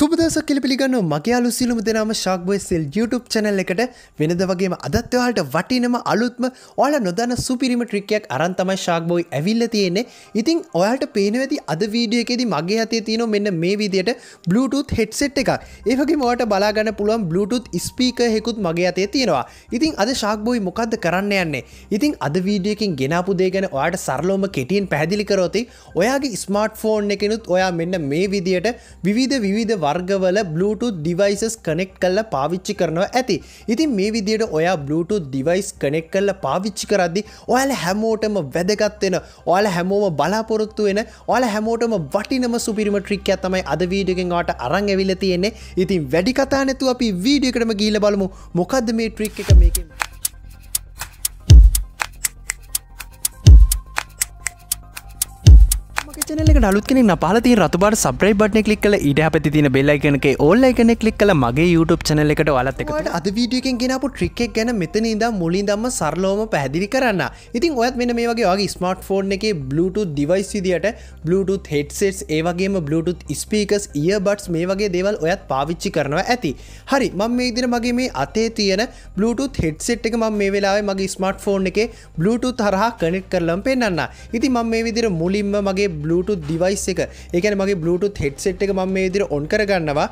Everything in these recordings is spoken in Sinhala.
සුබදස කිලිපිගන්න මගේයාලු සිලුම දෙනම ශක්බය සෙල් YouTube චැනල් එකට වෙනද වගේම අදත්වයාට වටිනම අලුත්ම ඔයාල නොදන්න සුපිරිම ට්‍රිකයක් අරන්තමයි ශක්බෝයි ඇවිල්ල තියෙන්නේ ඉතින් ඔයාට පේනවැති අද වීඩියකෙද මගේ අතේ තියන මෙන්න මේ විදියට Bluetooth හෙට්සෙට් එකක් ඒවගේ මට බලාගන්න පුළුවන් Bluetooth ස්පීක හෙකුත් මගේ අතේ තියෙනවා ඉතින් අද ශක්බෝයි මොකක්ද කරන්න යන්නේ ඉතින් අද වීඩියකින් ගෙනාපුදේ ගැන ඔයාට සරලෝම කෙටියෙන් පැදිලිකරෝති ඔයාගේ ස්මර්ට් ෆෝන් එකනුත් ඔයා මෙන්න මේ විදියට විවිධ විවිධ වා වර්ගවල Bluetooth devices කනෙක්් කල්ල පාවිච්චි කරනවා ඇති ඉතින් මේ විදියට ඔයා Bluetooth device කනෙක් කල්ල පාවිච්චි කරද්දි ඔයාල හැමෝටම වැදගත්වෙන ඔයාල හැමෝම බලාපොරොත්තු වෙන ඔයාල හැමෝටම වටිනම සුපිරිම ට්‍රික්කය තමයි අද වීඩියගෙන් වාට අරං ඇවිල තියෙන්නේ ඉතින් වැඩි කතා නැතු අපි වීඩියකටම ගීල බලමු මොකක්ද මේ ට්‍රික් එක මේකින්. චනලක අලුත්කෙන පාලති රතුබාට සබ්‍රයි බට්න කලික් කල ඉඩ පැති තින බෙල්ලයිකනක ඕල්ලයිකන කලික් කල මගේ YouTube චනල එකට වලත් එක අද වීඩියකෙන් ගෙනපු ට්‍රික්ෙක් ගැන මෙතන ඉද මුලින් දම්ම සරලෝම පැදිලි කරන්න ඉතින් ඔයත් මෙන මේ වගේ වගේ ස්මර්ට් ෆෝන් එක බලුටු දිවයිස් විදිට බලුටුත් හෙට්සෙට්ස් ඒවගේම බලුටුත් ස්පීකස් ඉය බට්ස් මේ වගේ දේවල් ඔයත් පාවිච්චි කරනවා ඇති හරි මං මේ ඉදින මගේ මේ අතේ තියෙන බලුටුත් හෙට්සෙට් එක ම මේ වෙලාවේ මගේ ස්මර්ට් ෆෝන් එක බලුටුත් හරහා කනෙක් කරලම් පෙන්න්න ඉති මං මේ විදිර මුලින්ම මගේ බලුටු දිවයිස් එක එකන මගේ බලුටු හෙට්සෙට් එක ම මේ විදිර ඔන් කරගන්නවා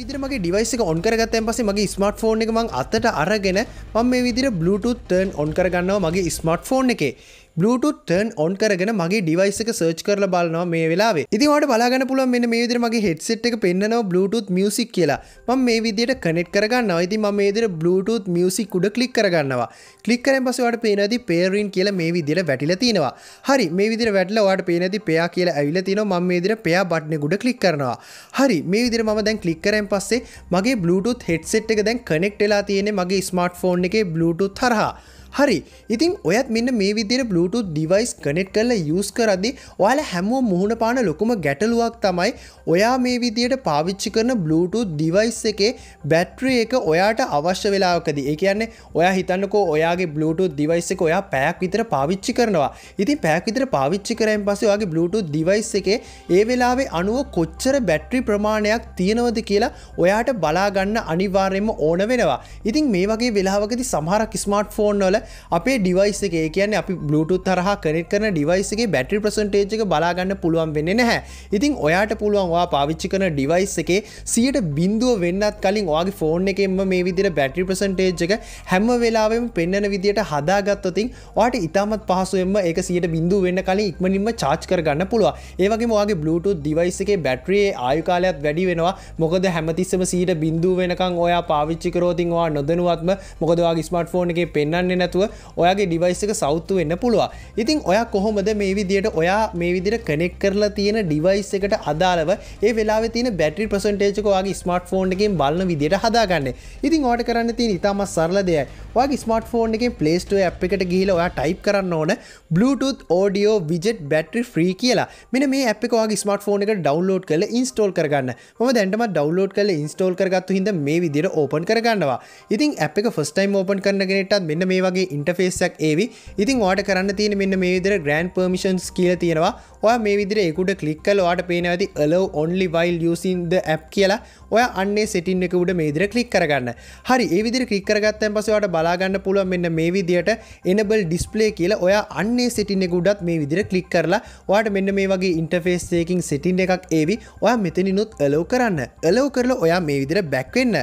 විදිරමගේ ඩිවයිස් එක ඔන් කරගත්තයන් පසේ මගේ ස්මර්ට ෆෝන් එක මං අතට අරගෙන මං මේ විදිර බලුටුත් ටර්න් ඔන් කරගන්නවා මගේ ස්මර්ට ෆෝන් එකේ Bluetooth turn on කරගෙන මගේ device එක search කරලා බලනවා මේ වෙලාවේ. ඉතින් ඔයාලට බලාගන්න පුළුවන් මෙන්න මේ විදිහට මගේ headset එක පෙන්නනවා Bluetooth music කියලා. මම මේ විදිහට connect කරගන්නවා. ඉතින් මම මේ විදිහට Bluetooth music උඩ click කරගන්නවා. click කරන් පස්සේ ඔයාලට පේනවා දී pairing කියලා මේ විදිහට වැටිලා තිනවා. හරි මේ විදිහට වැටිලා ඔයාලට පේනවා දී pair කියලා ඇවිල්ලා තිනවා. මම මේ විදිහට pair button එක උඩ click කරනවා. හරි මේ විදිහට මම දැන් click කරන් පස්සේ මගේ Bluetooth headset එක දැන් connect වෙලා තියෙන්නේ මගේ smartphone එකේ Bluetooth හරහා. හරි ඉතින් ඔයත් මෙන්න මේ විදිර බලුටුත් ඩිවයිස් කනෙට් කරලා යස් කරදි ඔයාල හැමුව මුහුණ පාන ලොකුම ගැටලුවක් තමයි ඔයා මේ විදියට පාවිච්චි කරන බලුටුත් ඩිවයිස් එකේ බැට්‍රිය එක ඔයාට අවශ්‍ය වෙලාකද ඒ කියන්නේ ඔයා හිතන්නකෝ ඔයාගේ බලුටුත් ඩිවයිස් එක ඔයා පැයක් විතර පාවිච්චි කරනවා ඉතින් පැයක් විතර පාවිච්චි කරයෙන් පස්සේ ඔයාගේ බලුටුත් ඩිවයිස් එකේ ඒ වෙලාවේ අනුව කොච්චර බැට්‍රි ප්‍රමාණයක් තියෙනවද කියලා ඔයාට බලාගන්න අනිවාර්යෙන්ම ඕන වෙනවා ඉතින් මේ වගේ වෙලාවකති සමහරක් ස්මර්ට් ෆෝන් වල අපේ ඩිවයිස් එක කියන්නේ අපි බලුටුත් හරහ කනෙක් කරන ඩිවයිස් එක බැටි ප්‍රසන්ටේජ් එක බලාගන්න පුළුවන් වෙන්න නැහැ ඉතින් ඔයාට පුළුවන්වා පාවිච්චි කරන ඩිවයිස් එකේ සියට බින්දුව වෙන්නත් කලින් ඔයාගේ ෆෝන් එකෙන්ම මේ විදිර බැටි ප්‍රසන්ටේජ් එක හැම වෙලාවෙම පෙන්න්නන විදිට හදාගත්තතින් ට ඉතාමත් පහසුවෙන්ම එක සියට බින්දුව වෙන්න කලින් ඉක්මනින්ම චාච් කරගන්න පුළුව ඒවගේ මවාගේ බලුටු දිවයිස් එකේ බැට්‍රියේ ආයුකාලයක් වැඩි වෙනවා මොකද හැමතිස්සම සීට බින්දුව වෙනකං ඔයා පාවිච්චිකරෝතින්වා නොදනුවත්ම මොකදවා ස්මට ෆෝන එක පෙන්න්නේ නැතු නැතුව ඔයාගේ ඩිවයිසක සෞතු වෙන්න පුළුව ඉතින් ඔයා කොහොමද මේ විදියට ඔයා මේ විදිර කනෙක් කරලා තියෙන ඩිවයිස් එකට අදාලව ඒ වෙලා තින බැටි ප්‍රසන්ටේජකවාගේ ස්මර්ට ෆෝන් එකෙන් බලන්න විදිට හදාගන්න ඉතින් ඕට කරන්න තිය ඉතාමත් සරල දෙයයි වගේ ස්මර්ට ෆෝන් එක පලේස්ටෝ ඇ් එකට ගිහිල ඔයා ටයිප් කරන්න ඕන Bluetooth ෝඩියෝ විජෙට් බැටි ්‍රී කියලා මෙන මේ අපිකවාගේ ස්මර්ට ෆෝන එක ඩවන්ලෝඩ් කල ඉන්ස්ටෝල් කරගන්න ම දැන්ටම ඩවන්ලෝඩ් කල ඉන්ස්ටෝල් කරගත්තු හිද මේ විදිර ඕපන් කරගන්නවා ඉතින් අප එක ෆස්ටයිම් ඕපන් කරනගෙනටත් මෙන්න මේවා වගේ ඉන්ටෆේස්සක් ඒවි ඉතින් වාට කරන්න තියෙන මෙන්න මේ විදිර ග්‍රන්් පර්මිෂන්ස් කියල තියෙනවා ඔය මේ විදිර එකුට කලික්කල් වාට පේන ඇති allow only while using the app කියලා ඔය අන්නේ සිටින් එක උඩ මේදිර කලික් කරගන්න හරි ඒවිදිර කලික්කරගත්තැන් පසවට බලාගන්න පුළුව මෙන්න මේ විදියට එනබල් ඩිස්පලේ කියලා ඔය අන්නේ සිටින්න ගුඩත් මේ විදිර කලික් කරලා වාට මෙන්න මේ වගේ ඉන්ටෆේස්සේකින් සිටින් එකක් ඒවි ඔය මෙතනිනුත් අලෝ කරන්න අලෝ කරලා ඔයා මේ විදිර බැක්වෙන්න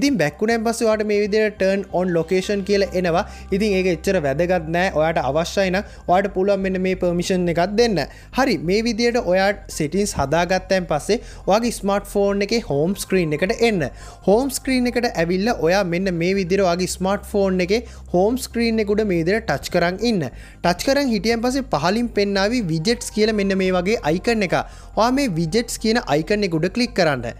ඉතින් බැක්කුණැම් පසවාට මේ විදිර ටර්න් ඔන් ලොකේෂන් කියල එනවා ඉතින් ඒක එච්චර වැදගත් නෑ ඔයාට අවශ්‍යයින ඔයාට පුළුවන් මෙන්න මේ පර්මිෂන් එකක් දෙන්න හරි මේ විදියට ඔයා සිටින්ස් හදාගත්තැන් පස්සේ වගේ ස්මර්ට් ෆෝන් එක හෝම් ස්ක්‍රීන් එකට එන්න හෝම් ස්ක්‍රීන් එකට ඇවිල්ල ඔයා මෙන්න මේ විදිර වගේ ස්මර්ට් ෆෝන් එක හෝම් ස්ක්‍රීන් එකුඩ මේදර ටච් කරන්න ඉන්න ටච් කරන් හිටියන් පසේ පහලින් පෙන්න්නාව විජෙට්ස් කියල මෙන්න මේ වගේ අයිකරන එක වා මේ විජෙට්ස් කියන අයිකරන්නෙකුඩ කලික් කරන්න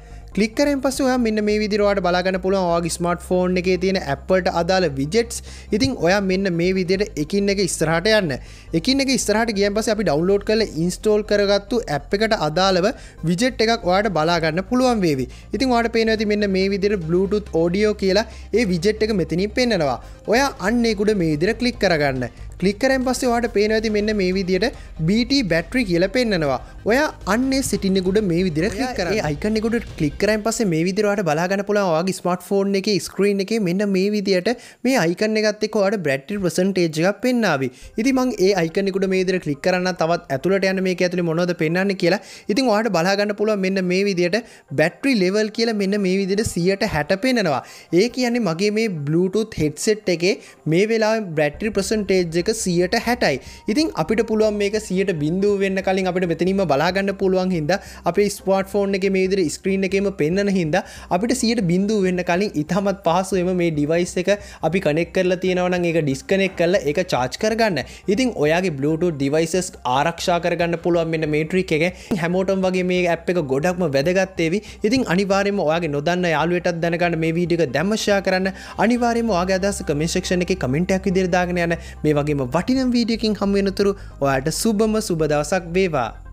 ලික්කරෙන් පසුහ මෙන්න මේ විදිරවාට බලාගන්න පුළුවන් වාගේ ස්මර්ට් ෆෝන් එක තියෙන ඇප්පට අදාළ විජෙට්ස් ඉතින් ඔයා මෙන්න මේ විදියට එකින් එක ස්තරහට යන්න එකින් එක ස්තරහට ගියන් පස අපි ඩවන්ලෝඩ් කල ඉන්ස්ටෝල් කරගත්තු ඇප් එකට අදාළව විජෙට් එකක් ඔයාට බලාගන්න පුළුවන් වේවි ඉතින් වාට පේන ඇති මෙන්න මේ විදිර බ්ලුටුත් ෝඩියෝ කියලා ඒ විජෙට් එක මෙතනින් පෙන්නවා ඔයා අන්නේකුඩ මේ විදිර කලික් කරගන්න කලික්කරම් පස්සේ වාට පේනවති මෙන්න මේ විදියට BT බැට්‍රි කියල පෙන්න්නනවා ඔය අන්න සිටිනෙකුඩ මේ විදිර කර අයිකනෙකුට කලික්කරම් පස මේ විදිරවාට බලාගන්න පුලාවාගේ ස්මට ෆෝන් එක ස්ක්‍රීන් එක මෙන්න මේ විදියට මේ අයිකන එකත්තෙකවාට බැට්‍රි ප්‍රසන්ටේජ්ක් පෙන්න්නාව ඉති මං ඒ අයිකනෙකුට මේදර කලික් කරන්න තවත් ඇතුලට යන මේ ඇතුළි මොනොද පෙන්න්න කියලා ඉතින් වාට බලාගන්න පුළුව මෙන්න මේ විදියට බැට්‍රි ලෙවල් කියල මෙන්න මේ විදිට සියට හැට පෙනෙනවා ඒ කියන්නේ මගේ මේ බලුටුත් හෙට්සෙට් එකේ මේ වෙලා බැට්‍රි ප්‍රසන්ටේජ් එක එක සියට හැටයි ඉතින් අපිට පුළුවන් මේක සියට බින්දුව වෙන්න කලින් අපිට මෙතනීම බලාගන්න පුළුවන් හිද අප ස්පර්ට ෆෝන් එක මේ විදිර ස්ක්‍රීන් එකම පෙන්න්න හිද අපිට සියට බින්දුව වෙන්න කලින් ඉතාමත් පහසුවම මේ ඩිවයිස් එක අපි කනෙක් කරලා තියෙනවන එක ඩිස්කනෙක් කරල එක චාච් කරගන්න ඉතින් ඔයාගේ බලුට ඩිවයිසස් ආරක්ෂා කරගන්න පුළුවන් මෙන්න මේට්‍රික් එක හැමෝටම් වගේ මේ ඇප් එක ගොඩක්ම වැදගත්තේවි ඉතින් අනිවාරෙම ඔයාගේ නොදන්න යාලුවටත් දැනගන්න මේ වීඩික දැමශා කරන්න අනිවාරෙම වාගේ අදස කමේශක්ෂණ එක කමෙන්ටයක් විදිරදාගෙන යන මේ වගේ ඉතිම වටිනම් වීඩියකින් හම්ුවෙනතුරු ඔයාට සුබම සුබදවසක් වේවා